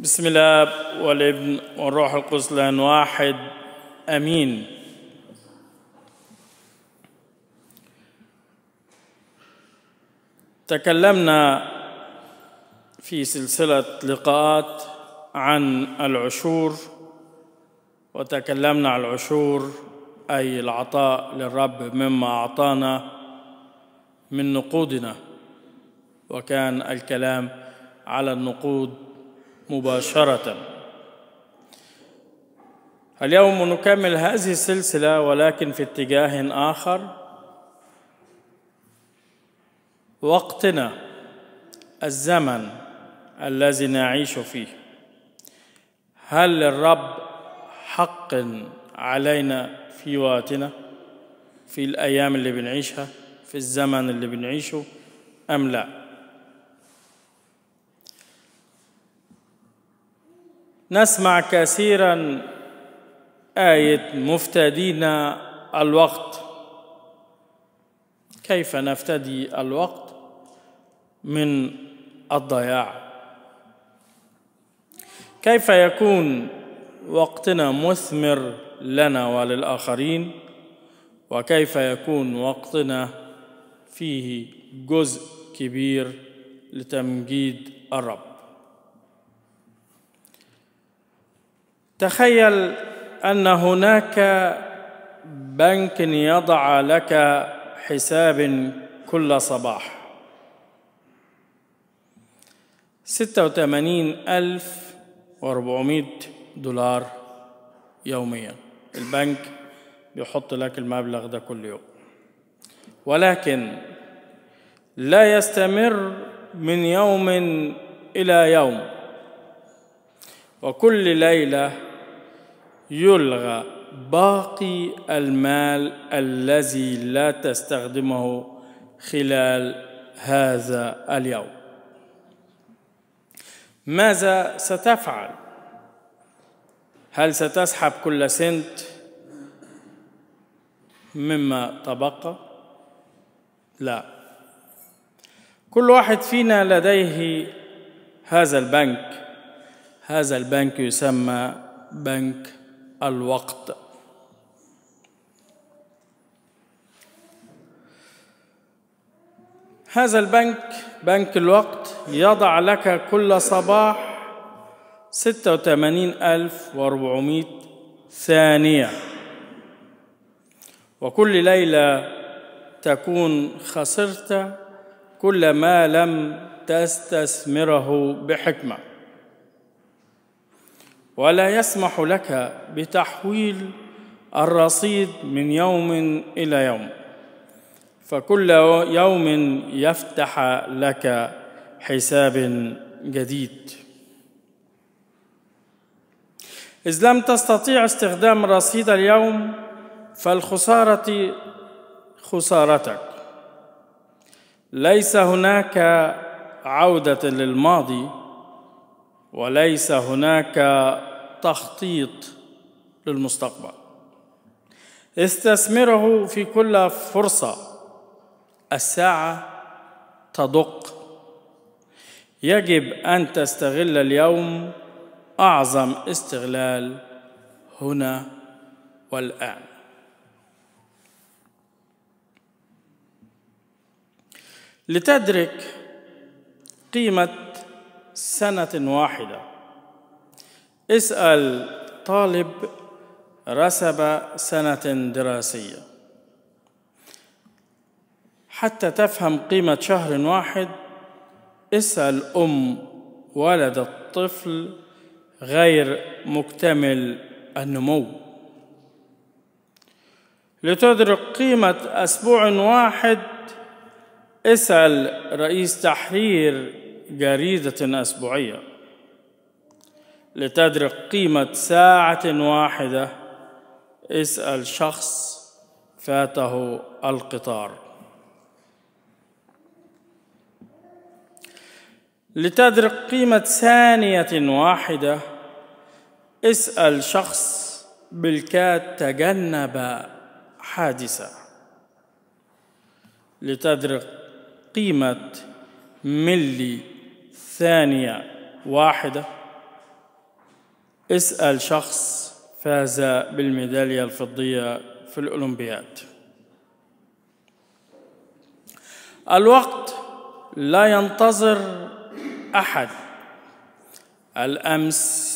بسم الله والابن والروح القدس لان واحد امين تكلمنا في سلسله لقاءات عن العشور وتكلمنا عن العشور اي العطاء للرب مما اعطانا من نقودنا وكان الكلام على النقود مباشرة اليوم نكمل هذه السلسلة ولكن في اتجاه آخر وقتنا الزمن الذي نعيش فيه هل للرب حق علينا في وقتنا في الأيام اللي بنعيشها في الزمن اللي بنعيشه أم لا؟ نسمع كثيرا آية مفتدينا الوقت كيف نفتدي الوقت من الضياع كيف يكون وقتنا مثمر لنا وللآخرين وكيف يكون وقتنا فيه جزء كبير لتمجيد الرب تخيل ان هناك بنك يضع لك حساب كل صباح ستة وثمانين ألف وأربعمائة دولار يوميا البنك بيحط لك المبلغ ده كل يوم ولكن لا يستمر من يوم إلى يوم وكل ليلة يلغى باقي المال الذي لا تستخدمه خلال هذا اليوم ماذا ستفعل هل ستسحب كل سنت مما تبقى لا كل واحد فينا لديه هذا البنك هذا البنك يسمى بنك الوقت هذا البنك بنك الوقت يضع لك كل صباح 86400 ثانية وكل ليلة تكون خسرت كل ما لم تستثمره بحكمه ولا يسمح لك بتحويل الرصيد من يوم إلى يوم فكل يوم يفتح لك حساب جديد إذ لم تستطيع استخدام الرصيد اليوم فالخسارة خسارتك ليس هناك عودة للماضي وليس هناك تخطيط للمستقبل استثمره في كل فرصة الساعة تدق يجب أن تستغل اليوم أعظم استغلال هنا والآن لتدرك قيمة سنة واحدة اسأل طالب رسب سنة دراسية حتى تفهم قيمة شهر واحد اسأل أم ولد الطفل غير مكتمل النمو لتدرك قيمة أسبوع واحد اسأل رئيس تحرير جريدة أسبوعية لتدرك قيمة ساعة واحدة اسأل شخص فاته القطار لتدرك قيمة ثانية واحدة اسأل شخص بالكاد تجنب حادثة لتدرك قيمة ملي ثانية واحدة اسأل شخص فاز بالميدالية الفضية في الأولمبياد الوقت لا ينتظر أحد الأمس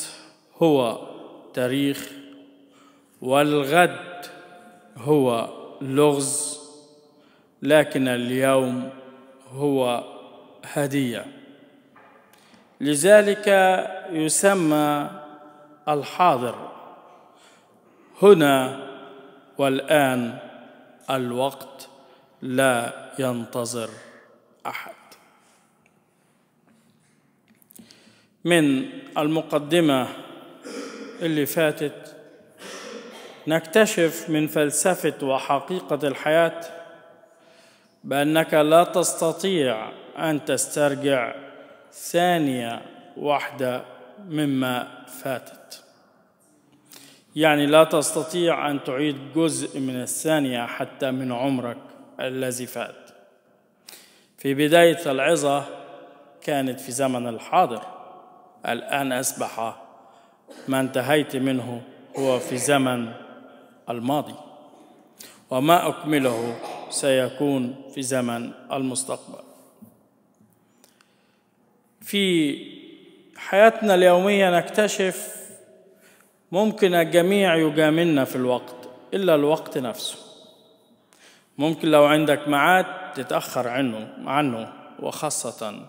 هو تاريخ والغد هو لغز لكن اليوم هو هديه لذلك يسمى الحاضر هنا والآن الوقت لا ينتظر أحد من المقدمة اللي فاتت نكتشف من فلسفة وحقيقة الحياة بأنك لا تستطيع أن تسترجع ثانية واحدة مما فاتت يعني لا تستطيع أن تعيد جزء من الثانية حتى من عمرك الذي فات في بداية العظة كانت في زمن الحاضر الآن أصبح ما انتهيت منه هو في زمن الماضي وما أكمله سيكون في زمن المستقبل في حياتنا اليومية نكتشف ممكن الجميع يجاملنا في الوقت إلا الوقت نفسه ممكن لو عندك ميعاد تتأخر عنه عنه وخاصة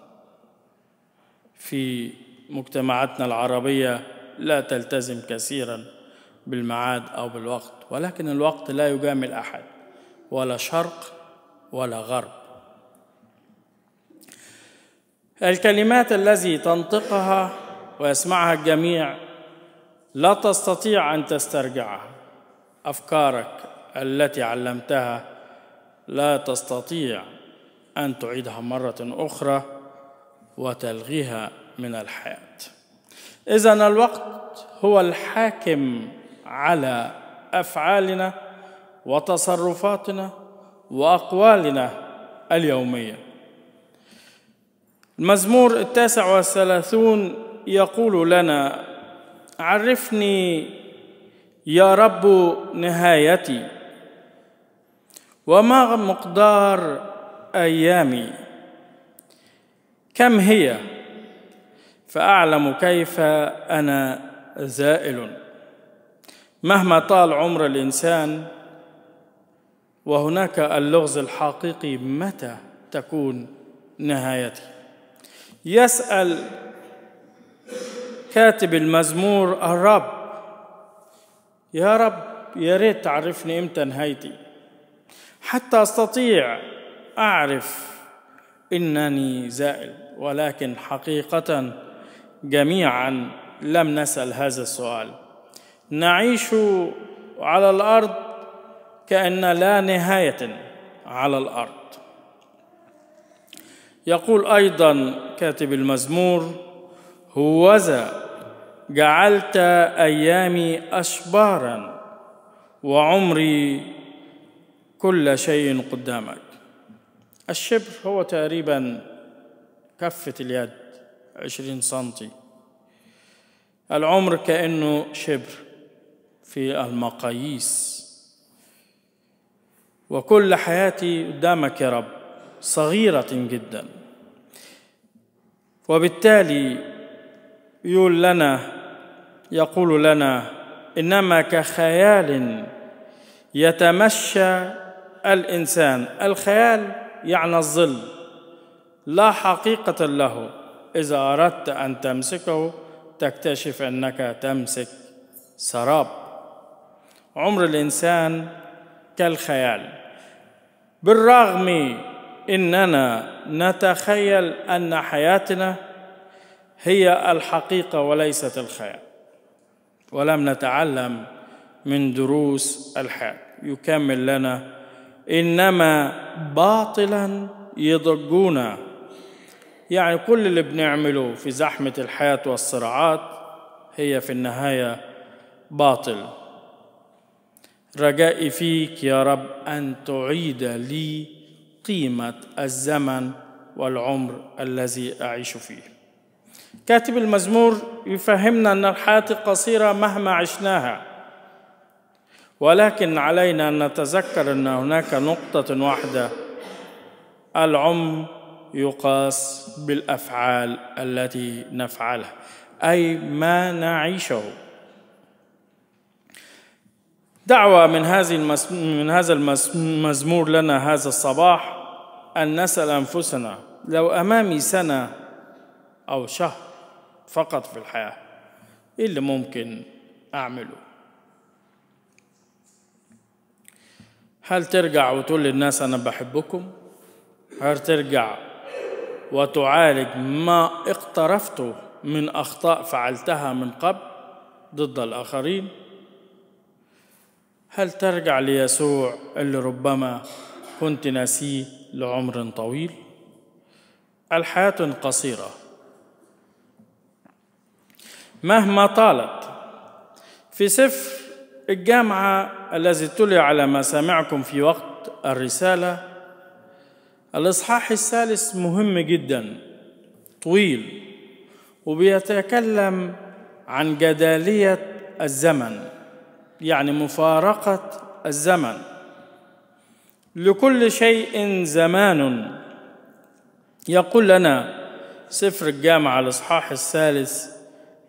في مجتمعاتنا العربية لا تلتزم كثيرا بالميعاد أو بالوقت ولكن الوقت لا يجامل أحد ولا شرق ولا غرب الكلمات التي تنطقها ويسمعها الجميع لا تستطيع ان تسترجعها افكارك التي علمتها لا تستطيع ان تعيدها مره اخرى وتلغيها من الحياه اذا الوقت هو الحاكم على افعالنا وتصرفاتنا واقوالنا اليوميه المزمور التاسع والثلاثون يقول لنا عرفني يا رب نهايتي وما مقدار ايامي كم هي فاعلم كيف انا زائل مهما طال عمر الانسان وهناك اللغز الحقيقي متى تكون نهايته يسأل كاتب المزمور الرب يا رب يا ريت تعرفني امتى نهايتي حتى استطيع اعرف انني زائل ولكن حقيقه جميعا لم نسال هذا السؤال نعيش على الارض كان لا نهايه على الارض يقول أيضا كاتب المزمور هوذا جعلت أيامي أشبارا وعمري كل شيء قدامك الشبر هو تقريبا كفة اليد عشرين سنتي العمر كأنه شبر في المقاييس وكل حياتي قدامك يا رب صغيرة جدا وبالتالي يقول لنا يقول لنا إنما كخيال يتمشى الإنسان الخيال يعني الظل لا حقيقة له إذا أردت أن تمسكه تكتشف أنك تمسك سراب عمر الإنسان كالخيال بالرغم اننا نتخيل ان حياتنا هي الحقيقه وليست الخيال ولم نتعلم من دروس الحياه يكمل لنا انما باطلا يضجونا يعني كل اللي بنعمله في زحمه الحياه والصراعات هي في النهايه باطل رجائي فيك يا رب ان تعيد لي قيمة الزمن والعمر الذي أعيش فيه كاتب المزمور يفهمنا أن الحياة قصيرة مهما عشناها ولكن علينا أن نتذكر أن هناك نقطة واحدة العمر يقاس بالأفعال التي نفعلها أي ما نعيشه دعوة من هذه المس... من هذا المزمور لنا هذا الصباح أن نسأل أنفسنا لو أمامي سنة أو شهر فقط في الحياة إيه اللي ممكن أعمله هل ترجع وتقول للناس أنا بحبكم هل ترجع وتعالج ما اقترفته من أخطاء فعلتها من قبل ضد الآخرين هل ترجع ليسوع اللي ربما كنت ناسيه لعمر طويل الحياه قصيره مهما طالت في سفر الجامعه الذي تلي على مسامعكم في وقت الرساله الاصحاح الثالث مهم جدا طويل وبيتكلم عن جداليه الزمن يعني مفارقة الزمن لكل شيء زمان يقول لنا سفر الجامعة الإصحاح الثالث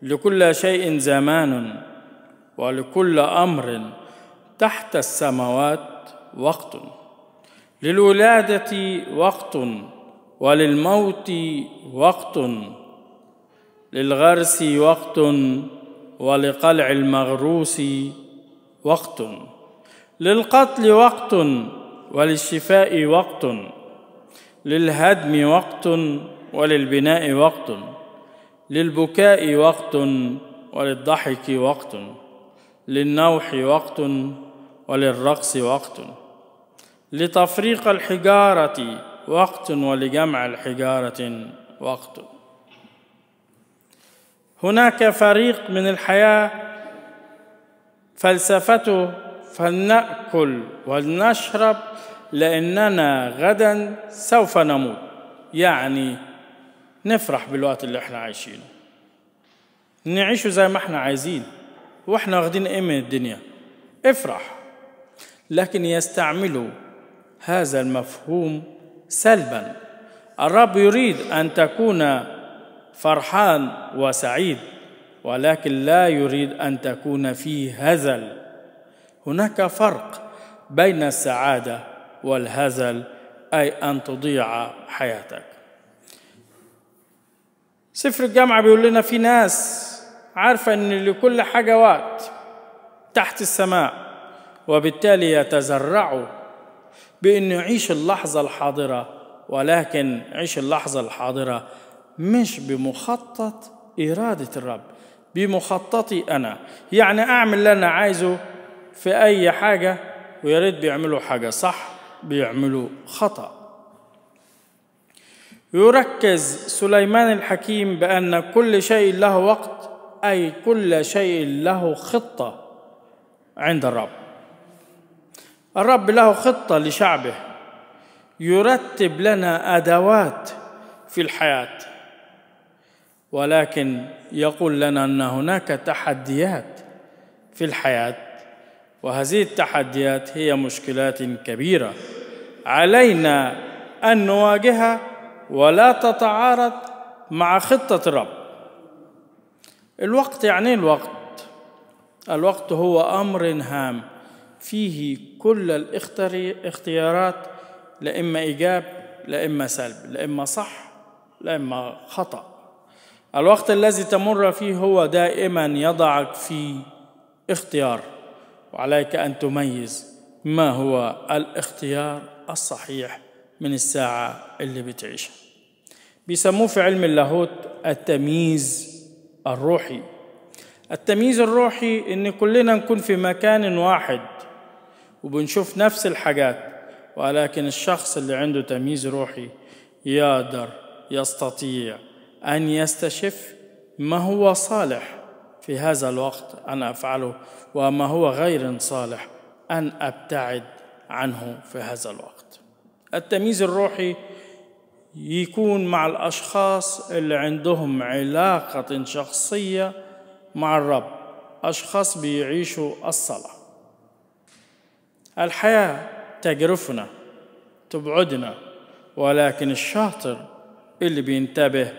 لكل شيء زمان ولكل أمر تحت السماوات وقت للولادة وقت وللموت وقت للغرس وقت ولقلع المغروس وقت للقتل وقت وللشفاء وقت للهدم وقت وللبناء وقت للبكاء وقت وللضحك وقت للنوح وقت وللرقص وقت لتفريق الحجارة وقت ولجمع الحجارة وقت هناك فريق من الحياة فلسفته فلنأكل ولنشرب لأننا غدا سوف نموت يعني نفرح بالوقت اللي احنا عايشينه نعيشه زي ما احنا عايزين واحنا واخدين ايه من الدنيا افرح لكن يستعملوا هذا المفهوم سلبا الرب يريد ان تكون فرحان وسعيد ولكن لا يريد ان تكون فيه هزل هناك فرق بين السعاده والهزل اي ان تضيع حياتك سفر الجامعه بيقول لنا في ناس عارفه ان لكل حاجه وقت تحت السماء وبالتالي يتزرعوا بأن يعيش اللحظه الحاضره ولكن عيش اللحظه الحاضره مش بمخطط اراده الرب بمخططي أنا يعني أعمل اللي أنا عايزه في أي حاجة ويا ريت بيعملوا حاجة صح بيعملوا خطأ يركز سليمان الحكيم بأن كل شيء له وقت أي كل شيء له خطة عند الرب الرب له خطة لشعبه يرتب لنا أدوات في الحياة ولكن يقول لنا ان هناك تحديات في الحياه وهذه التحديات هي مشكلات كبيره علينا ان نواجهها ولا تتعارض مع خطه الرب الوقت يعني الوقت الوقت هو امر هام فيه كل الاختيارات لا اما ايجاب لا اما سلب لا اما صح لا اما خطأ الوقت الذي تمر فيه هو دائما يضعك في اختيار وعليك أن تميز ما هو الاختيار الصحيح من الساعة اللي بتعيشها بيسموه في علم اللاهوت التمييز الروحي التمييز الروحي ان كلنا نكون في مكان واحد وبنشوف نفس الحاجات ولكن الشخص اللي عنده تمييز روحي يقدر يستطيع أن يستشف ما هو صالح في هذا الوقت أن أفعله وما هو غير صالح أن أبتعد عنه في هذا الوقت التمييز الروحي يكون مع الأشخاص اللي عندهم علاقة شخصية مع الرب أشخاص بيعيشوا الصلاة الحياة تجرفنا تبعدنا ولكن الشاطر اللي بينتبه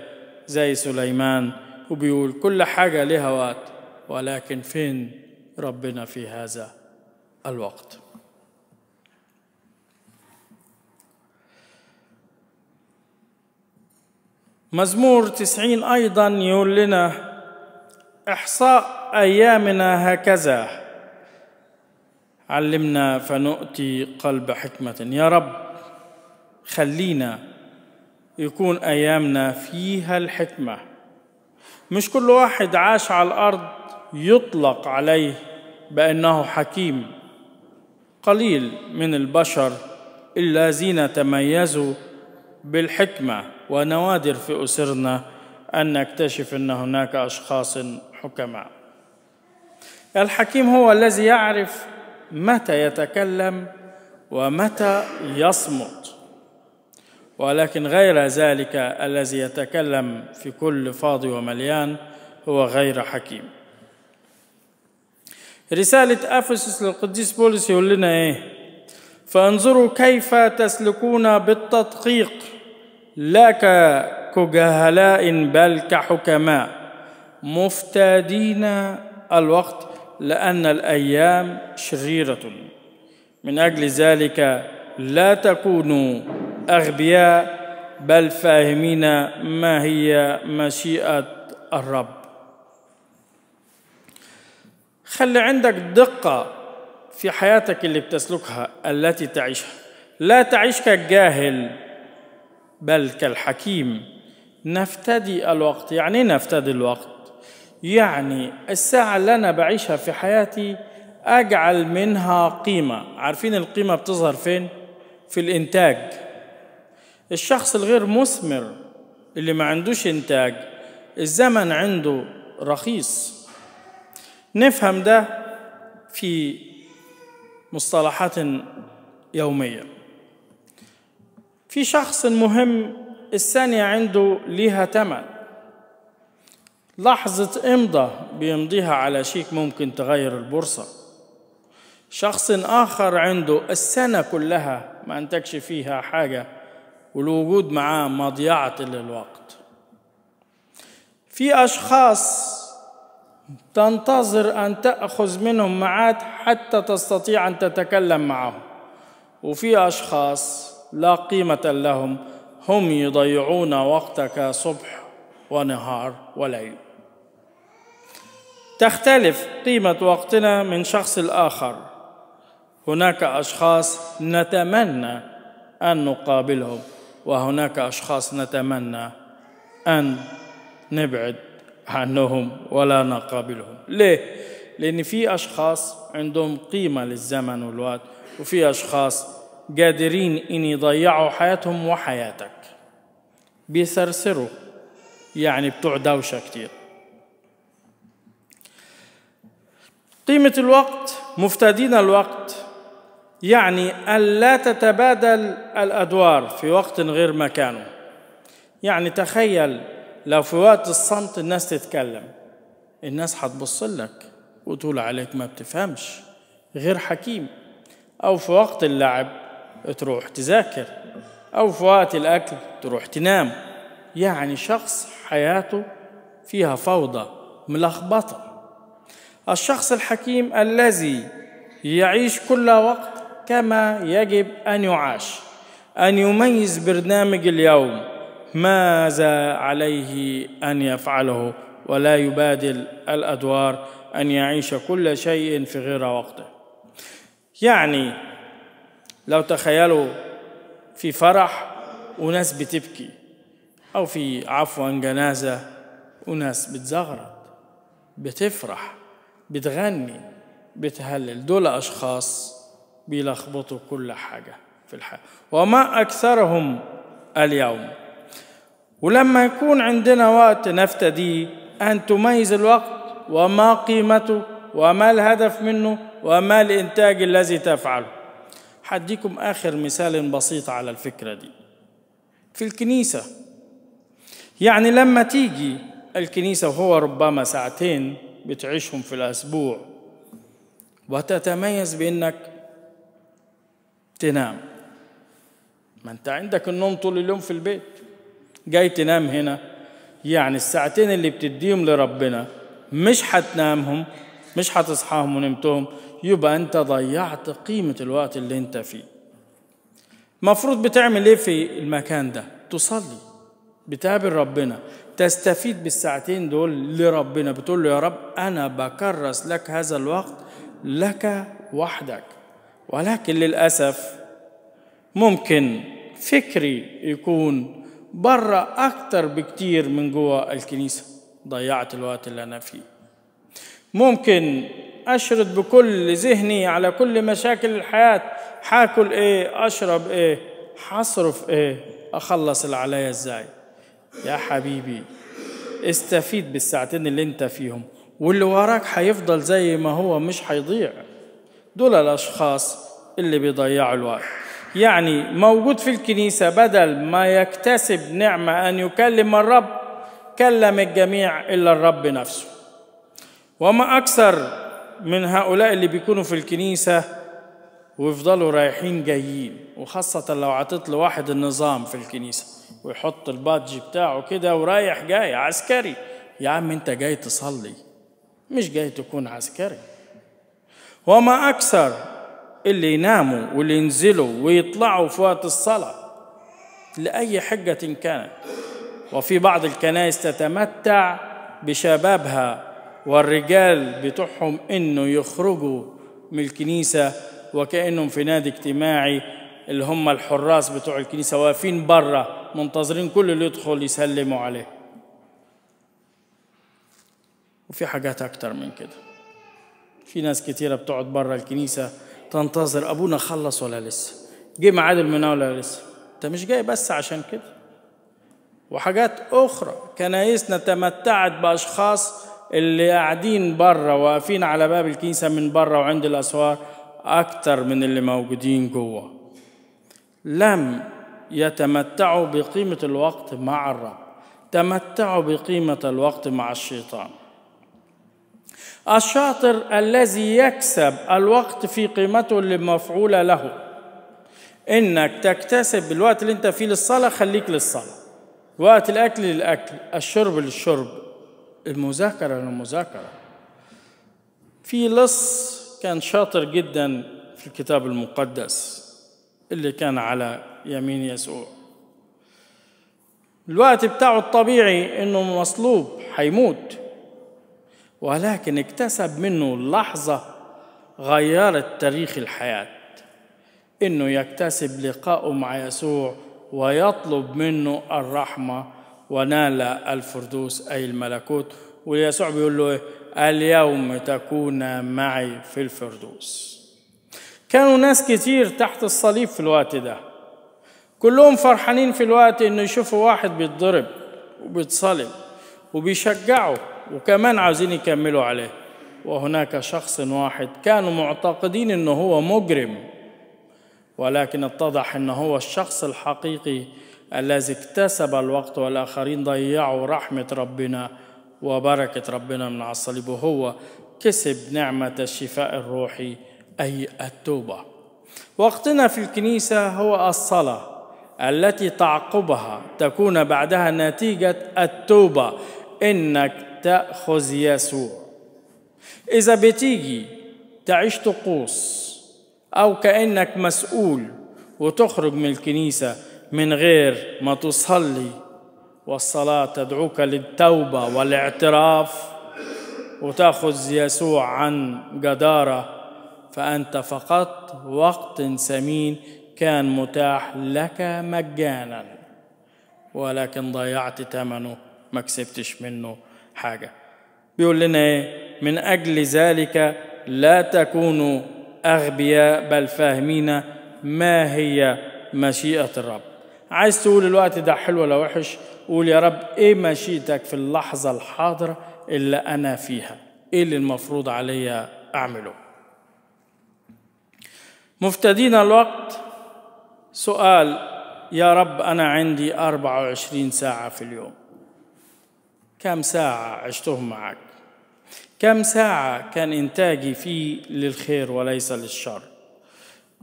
زي سليمان وبيقول كل حاجة لها وقت ولكن فين ربنا في هذا الوقت مزمور تسعين أيضا يقول لنا إحصاء أيامنا هكذا علمنا فنؤتي قلب حكمة يا رب خلينا يكون ايامنا فيها الحكمه مش كل واحد عاش على الارض يطلق عليه بانه حكيم قليل من البشر الذين تميزوا بالحكمه ونوادر في اسرنا ان نكتشف ان هناك اشخاص حكماء الحكيم هو الذي يعرف متى يتكلم ومتى يصمت ولكن غير ذلك الذي يتكلم في كل فاضي ومليان هو غير حكيم رسالة أفسس للقديس بولس يقول لنا إيه فانظروا كيف تسلكون بالتدقيق لا كجهلاء بل كحكماء مفتادين الوقت لأن الأيام شريرة من أجل ذلك لا تكونوا أغبياء بل فاهمين ما هي مشيئة الرب خلي عندك دقة في حياتك اللي بتسلكها التي تعيشها لا تعيش كالجاهل بل كالحكيم نفتدي الوقت يعني ايه نفتدي الوقت يعني الساعة اللي أنا بعيشها في حياتي أجعل منها قيمة عارفين القيمة بتظهر فين؟ في الإنتاج الشخص الغير مثمر اللي ما عندوش إنتاج الزمن عنده رخيص نفهم ده في مصطلحات يومية في شخص مهم الثانية عنده ليها تمن لحظة إمضة بيمضيها على شيك ممكن تغير البورصة شخص آخر عنده السنة كلها ما أنتجش فيها حاجة والوجود معاه مضيعة للوقت في أشخاص تنتظر أن تأخذ منهم ميعاد حتى تستطيع أن تتكلم معهم وفي أشخاص لا قيمة لهم هم يضيعون وقتك صبح ونهار وليل تختلف قيمة وقتنا من شخص الآخر هناك أشخاص نتمنى أن نقابلهم وهناك أشخاص نتمنى أن نبعد عنهم ولا نقابلهم ليه؟ لأن في أشخاص عندهم قيمة للزمن والوقت وفي أشخاص قادرين إن يضيعوا حياتهم وحياتك بيثرثروا يعني بتوع دوشة كتير قيمة الوقت مفتدين الوقت يعني ألا تتبادل الأدوار في وقت غير مكانه يعني تخيل لو في وقت الصمت الناس تتكلم الناس هتبص لك وتقول عليك ما بتفهمش غير حكيم أو في وقت اللعب تروح تذاكر أو في وقت الأكل تروح تنام يعني شخص حياته فيها فوضى ملخبطة الشخص الحكيم الذي يعيش كل وقت كما يجب أن يعاش أن يميز برنامج اليوم ماذا عليه أن يفعله ولا يبادل الأدوار أن يعيش كل شيء في غير وقته يعني لو تخيلوا في فرح وناس بتبكي أو في عفوا جنازة وناس بتزغرط بتفرح بتغني بتهلل دول أشخاص بيلخبطوا كل حاجة في الحياة وما أكثرهم اليوم ولما يكون عندنا وقت نفتدي أن تميز الوقت وما قيمته وما الهدف منه وما الإنتاج الذي تفعله حديكم آخر مثال بسيط على الفكرة دي في الكنيسة يعني لما تيجي الكنيسة وهو ربما ساعتين بتعيشهم في الأسبوع وتتميز بأنك تنام ما انت عندك النوم طول اليوم في البيت جاي تنام هنا يعني الساعتين اللي بتديهم لربنا مش هتنامهم مش هتصحاهم ونمتهم يبقى انت ضيعت قيمة الوقت اللي انت فيه المفروض بتعمل ايه في المكان ده تصلي بتقابل ربنا تستفيد بالساعتين دول لربنا بتقول له يا رب انا بكرس لك هذا الوقت لك وحدك ولكن للأسف ممكن فكري يكون برا أكتر بكتير من جوا الكنيسة ضيعت الوقت اللي أنا فيه ممكن أشرد بكل ذهني على كل مشاكل الحياة حاكل إيه أشرب إيه حصرف إيه أخلص اللي عليا إزاي يا حبيبي استفيد بالساعتين اللي أنت فيهم واللي وراك هيفضل زي ما هو مش هيضيع دول الأشخاص اللي بيضيعوا الوقت يعني موجود في الكنيسة بدل ما يكتسب نعمة أن يكلم الرب كلم الجميع إلا الرب نفسه وما أكثر من هؤلاء اللي بيكونوا في الكنيسة ويفضلوا رايحين جايين وخاصة لو عطيت لواحد النظام في الكنيسة ويحط البادج بتاعه كده ورايح جاي عسكري يا عم انت جاي تصلي مش جاي تكون عسكري وما أكثر اللي يناموا واللي ينزلوا ويطلعوا في وقت الصلاة لأي حجة كانت وفي بعض الكنائس تتمتع بشبابها والرجال بتوعهم إنه يخرجوا من الكنيسة وكأنهم في نادي اجتماعي اللي هم الحراس بتوع الكنيسة واقفين بره منتظرين كل اللي يدخل يسلموا عليه وفي حاجات أكتر من كده في ناس كتيرة بتقعد بره الكنيسة تنتظر أبونا خلص ولا لسه جه ميعاد المناولة ولا لسه أنت مش جاي بس عشان كده وحاجات أخرى كنايسنا تمتعت بأشخاص اللي قاعدين بره واقفين على باب الكنيسة من بره وعند الأسوار أكتر من اللي موجودين جوه لم يتمتعوا بقيمة الوقت مع الرب تمتعوا بقيمة الوقت مع الشيطان الشاطر الذي يكسب الوقت في قيمته المفعولة له انك تكتسب الوقت اللي انت فيه للصلاة خليك للصلاة وقت الاكل للاكل الشرب للشرب المذاكرة للمذاكرة في لص كان شاطر جدا في الكتاب المقدس اللي كان على يمين يسوع الوقت بتاعه الطبيعي انه مصلوب هيموت ولكن اكتسب منه لحظة غيرت تاريخ الحياة إنه يكتسب لقاءه مع يسوع ويطلب منه الرحمة ونال الفردوس أي الملكوت ويسوع بيقول له إيه؟ اليوم تكون معي في الفردوس كانوا ناس كتير تحت الصليب في الوقت ده كلهم فرحانين في الوقت انه يشوفوا واحد بيتضرب وبيتصلب وبيشجعوا وكمان عايزين يكملوا عليه وهناك شخص واحد كانوا معتقدين انه هو مجرم ولكن اتضح انه هو الشخص الحقيقي الذي اكتسب الوقت والاخرين ضيعوا رحمه ربنا وبركه ربنا من على الصليب وهو كسب نعمه الشفاء الروحي اي التوبه وقتنا في الكنيسه هو الصلاه التي تعقبها تكون بعدها نتيجه التوبه انك حتى يسوع إذا بتيجي تعيش طقوس أو كأنك مسؤول وتخرج من الكنيسة من غير ما تصلي والصلاة تدعوك للتوبة والاعتراف وتأخذ يسوع عن جدارة فأنت فقط وقت ثمين كان متاح لك مجانا ولكن ضيعت ثمنه ما كسبتش منه حاجة بيقول لنا إيه من أجل ذلك لا تكونوا أغبياء بل فاهمين ما هي مشيئة الرب عايز تقول الوقت ده حلو ولا وحش قول يا رب إيه مشيئتك في اللحظة الحاضرة اللي أنا فيها إيه اللي المفروض عليا أعمله مفتدين الوقت سؤال يا رب أنا عندي 24 ساعة في اليوم كم ساعة عشتهم معك كم ساعة كان إنتاجي فيه للخير وليس للشر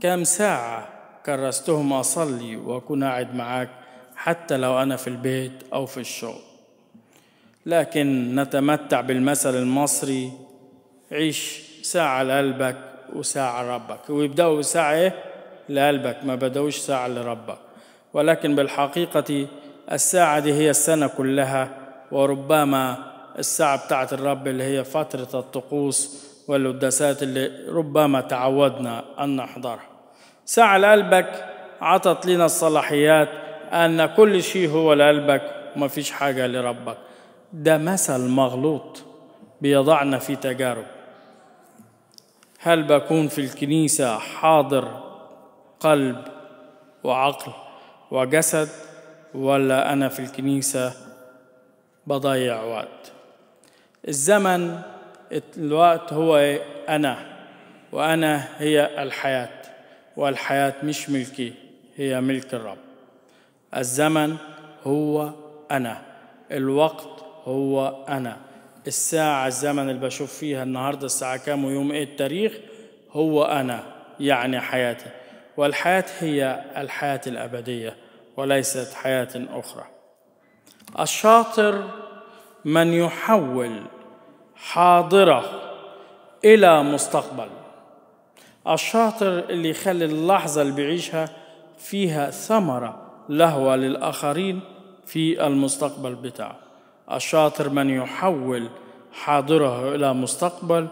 كم ساعة كرستهم أصلي وأكون قاعد معاك حتى لو أنا في البيت أو في الشغل لكن نتمتع بالمثل المصري عيش ساعة لقلبك وساعة ربك ويبدأوا ساعة إيه؟ لقلبك ما بدأوش ساعة لربك ولكن بالحقيقة الساعة دي هي السنة كلها وربما الساعة بتاعت الرب اللي هي فترة الطقوس والقداسات اللي ربما تعودنا أن نحضرها ساعة لقلبك عطت لنا الصلاحيات أن كل شيء هو لقلبك وما فيش حاجة لربك ده مثل مغلوط بيضعنا في تجارب هل بكون في الكنيسة حاضر قلب وعقل وجسد ولا أنا في الكنيسة بضيع وقت الزمن الوقت هو أنا وأنا هي الحياة والحياة مش ملكي هي ملك الرب الزمن هو أنا الوقت هو أنا الساعة الزمن اللي بشوف فيها النهاردة الساعة كام ويوم إيه التاريخ هو أنا يعني حياتي والحياة هي الحياة الأبدية وليست حياة أخرى الشاطر من يحول حاضره الى مستقبل الشاطر اللي يخلي اللحظه اللي بيعيشها فيها ثمره له للاخرين في المستقبل بتاعه الشاطر من يحول حاضره الى مستقبل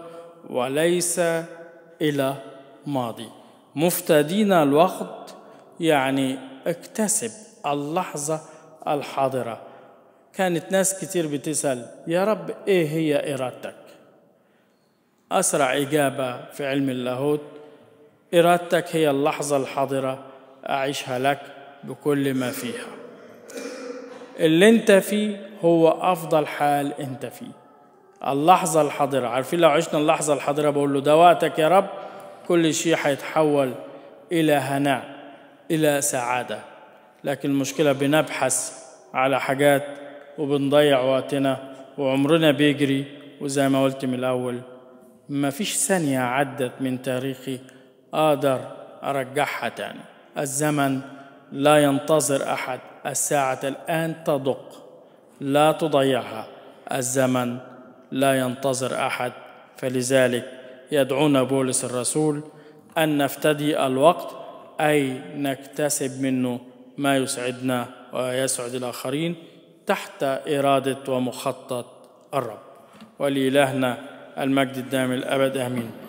وليس الى ماضي مفتدين الوقت يعني اكتسب اللحظه الحاضره كانت ناس كتير بتسأل يا رب إيه هي إرادتك أسرع إجابة في علم اللاهوت إرادتك هي اللحظة الحاضرة أعيشها لك بكل ما فيها اللي أنت فيه هو أفضل حال أنت فيه اللحظة الحاضرة عارفين لو عشنا اللحظة الحاضرة بقول له ده وقتك يا رب كل شيء هيتحول إلى هناء إلى سعادة لكن المشكلة بنبحث على حاجات وبنضيع وقتنا وعمرنا بيجري وزي ما قلت من الأول ما فيش ثانية عدت من تاريخي أقدر أرجعها تاني الزمن لا ينتظر أحد الساعة الآن تدق لا تضيعها الزمن لا ينتظر أحد فلذلك يدعونا بولس الرسول أن نفتدي الوقت أي نكتسب منه ما يسعدنا ويسعد الآخرين تحت إرادة ومخطط الرب ولإلهنا المجد الدائم الأبد آمين